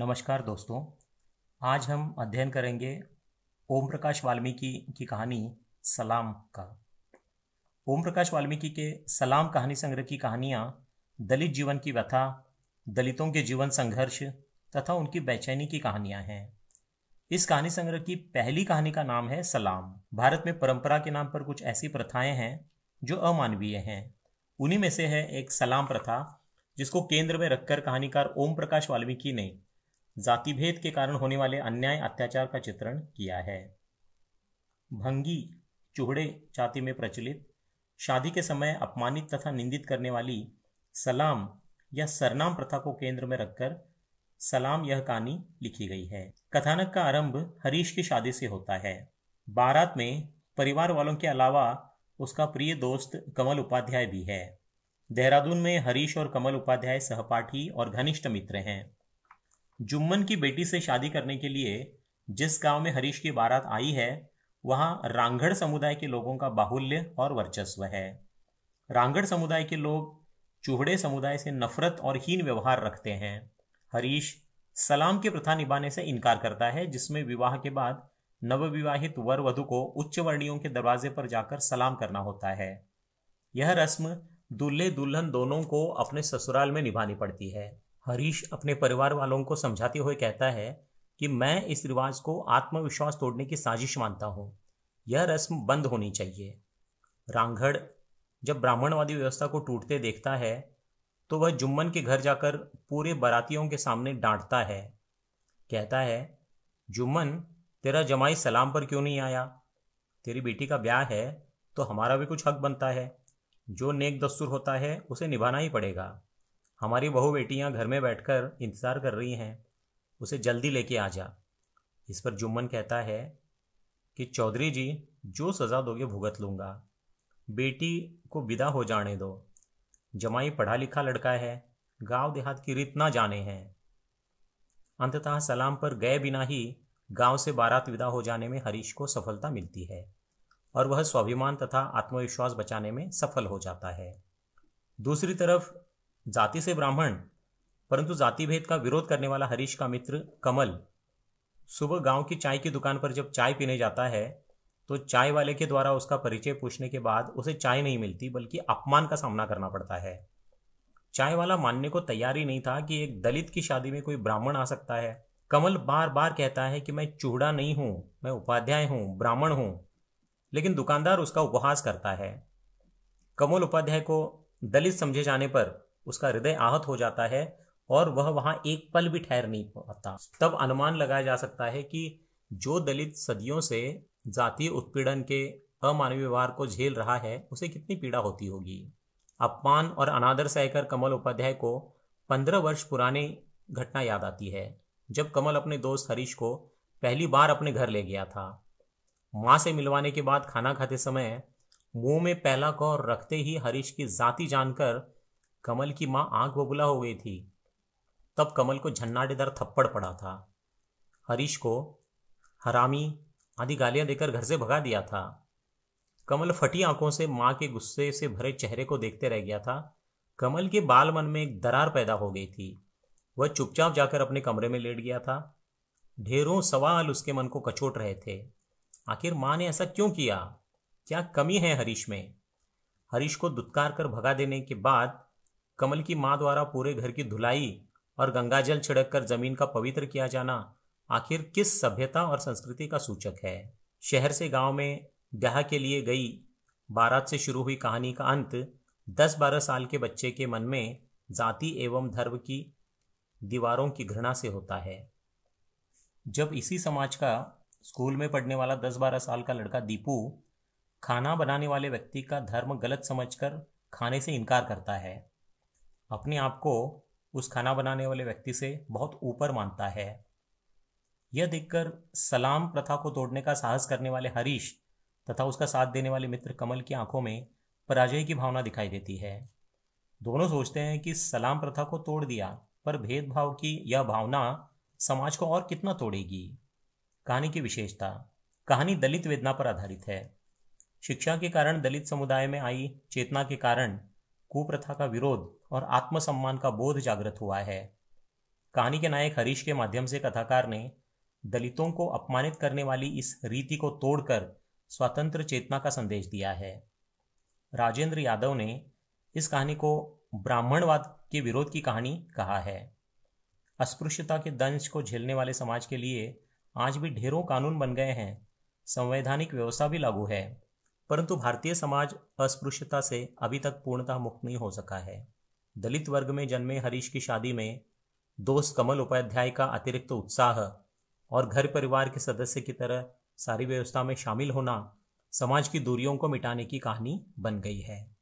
नमस्कार दोस्तों आज हम अध्ययन करेंगे ओम प्रकाश वाल्मीकि की कहानी सलाम का ओम प्रकाश वाल्मीकि के सलाम कहानी संग्रह की कहानियाँ दलित जीवन की व्यथा दलितों के जीवन संघर्ष तथा उनकी बेचैनी की कहानियाँ हैं इस कहानी संग्रह की पहली कहानी का नाम है सलाम भारत में परंपरा के नाम पर कुछ ऐसी प्रथाएं हैं जो अमानवीय हैं उन्हीं में से है एक सलाम प्रथा जिसको केंद्र में रखकर कहानीकार ओम प्रकाश वाल्मीकि ने जाति भेद के कारण होने वाले अन्याय अत्याचार का चित्रण किया है भंगी चूहड़े जाति में प्रचलित शादी के समय अपमानित तथा निंदित करने वाली सलाम या सरनाम प्रथा को केंद्र में रखकर सलाम यह कहानी लिखी गई है कथानक का आरंभ हरीश की शादी से होता है बारात में परिवार वालों के अलावा उसका प्रिय दोस्त कमल उपाध्याय भी है देहरादून में हरीश और कमल उपाध्याय सहपाठी और घनिष्ठ मित्र हैं जुम्मन की बेटी से शादी करने के लिए जिस गांव में हरीश की बारात आई है वहां रांगड़ समुदाय के लोगों का बाहुल्य और वर्चस्व है रांगड़ समुदाय के लोग चूहड़े समुदाय से नफरत और हीन व्यवहार रखते हैं हरीश सलाम की प्रथा निभाने से इनकार करता है जिसमें विवाह के बाद नवविवाहित वर वधु को उच्च वर्णियों के दरवाजे पर जाकर सलाम करना होता है यह रस्म दूल्हे दुल्हन दोनों को अपने ससुराल में निभानी पड़ती है हरीश अपने परिवार वालों को समझाते हुए कहता है कि मैं इस रिवाज को आत्मविश्वास तोड़ने की साजिश मानता हूँ यह रस्म बंद होनी चाहिए रांघड़ जब ब्राह्मणवादी व्यवस्था को टूटते देखता है तो वह जुम्मन के घर जाकर पूरे बारातियों के सामने डांटता है कहता है जुम्मन तेरा जमाई सलाम पर क्यों नहीं आया तेरी बेटी का ब्याह है तो हमारा भी कुछ हक बनता है जो नेक दस्तूर होता है उसे निभाना ही पड़ेगा हमारी बहू बेटियां घर में बैठकर इंतज़ार कर रही हैं उसे जल्दी लेके आ जा इस पर जुम्मन कहता है कि चौधरी जी जो सज़ा दोगे भुगत लूँगा बेटी को विदा हो जाने दो जमाई पढ़ा लिखा लड़का है गांव देहात की रीत ना जाने हैं अंततः सलाम पर गए बिना ही गांव से बारात विदा हो जाने में हरीश को सफलता मिलती है और वह स्वाभिमान तथा आत्मविश्वास बचाने में सफल हो जाता है दूसरी तरफ जाति से ब्राह्मण परंतु जाति भेद का विरोध करने वाला हरीश का मित्र कमल सुबह गांव की चाय की दुकान पर जब चाय पीने जाता है तो चाय वाले के द्वारा उसका परिचय पूछने के बाद उसे चाय नहीं मिलती बल्कि अपमान का सामना करना पड़ता है चाय वाला मानने को तैयार ही नहीं था कि एक दलित की शादी में कोई ब्राह्मण आ सकता है कमल बार बार कहता है कि मैं चूड़ा नहीं हूं मैं उपाध्याय हूं ब्राह्मण हूं लेकिन दुकानदार उसका उपहास करता है कमल उपाध्याय को दलित समझे जाने पर उसका हृदय आहत हो जाता है और वह वहां एक पल भी ठहर नहीं पाता तब अनुमान लगाया जा सकता है कि जो दलित सदियों से जातीय उत्पीड़न के अमानवीय व्यवहार को झेल रहा है उसे कितनी पीड़ा होती होगी अपमान और अनादर सहकर कमल उपाध्याय को पंद्रह वर्ष पुरानी घटना याद आती है जब कमल अपने दोस्त हरीश को पहली बार अपने घर ले गया था माँ से मिलवाने के बाद खाना खाते समय मुंह में पहला कौर रखते ही हरीश की जाति जानकर कमल की माँ आंख बबुला हो गई थी तब कमल को झन्नाटेदार थप्पड़ पड़ा था हरीश को हरामी आदि गालियां देकर घर से भगा दिया था कमल फटी आंखों से माँ के गुस्से से भरे चेहरे को देखते रह गया था कमल के बाल मन में एक दरार पैदा हो गई थी वह चुपचाप जाकर अपने कमरे में लेट गया था ढेरों सवाल उसके मन को कचोट रहे थे आखिर माँ ने ऐसा क्यों किया क्या कमी है हरीश में हरीश को दुत्कार कर भगा देने के बाद कमल की माँ द्वारा पूरे घर की धुलाई और गंगाजल छिड़क कर जमीन का पवित्र किया जाना आखिर किस सभ्यता और संस्कृति का सूचक है शहर से गांव में ब्याह के लिए गई बारात से शुरू हुई कहानी का अंत दस बारह साल के बच्चे के मन में जाति एवं धर्म की दीवारों की घृणा से होता है जब इसी समाज का स्कूल में पढ़ने वाला दस बारह साल का लड़का दीपू खाना बनाने वाले व्यक्ति का धर्म गलत समझकर खाने से इनकार करता है अपने आप को उस खाना बनाने वाले व्यक्ति से बहुत ऊपर मानता है यह देखकर सलाम प्रथा को तोड़ने का साहस करने वाले हरीश तथा उसका साथ देने वाले मित्र कमल की आंखों में पराजय की भावना दिखाई देती है दोनों सोचते हैं कि सलाम प्रथा को तोड़ दिया पर भेदभाव की यह भावना समाज को और कितना तोड़ेगी कहानी की विशेषता कहानी दलित वेदना पर आधारित है शिक्षा के कारण दलित समुदाय में आई चेतना के कारण कुप्रथा का विरोध और आत्मसम्मान का बोध जागृत हुआ है कहानी के नायक हरीश के माध्यम से कथाकार ने दलितों को अपमानित करने वाली इस रीति को तोड़कर स्वतंत्र चेतना का संदेश दिया है राजेंद्र यादव ने इस कहानी को ब्राह्मणवाद के विरोध की कहानी कहा है अस्पृश्यता के दंश को झेलने वाले समाज के लिए आज भी ढेरों कानून बन गए हैं संवैधानिक व्यवस्था भी लागू है परंतु भारतीय समाज अस्पृश्यता से अभी तक पूर्णतः मुक्त नहीं हो सका है दलित वर्ग में जन्मे हरीश की शादी में दोस्त कमल उपाध्याय का अतिरिक्त उत्साह और घर परिवार के सदस्य की तरह सारी व्यवस्था में शामिल होना समाज की दूरियों को मिटाने की कहानी बन गई है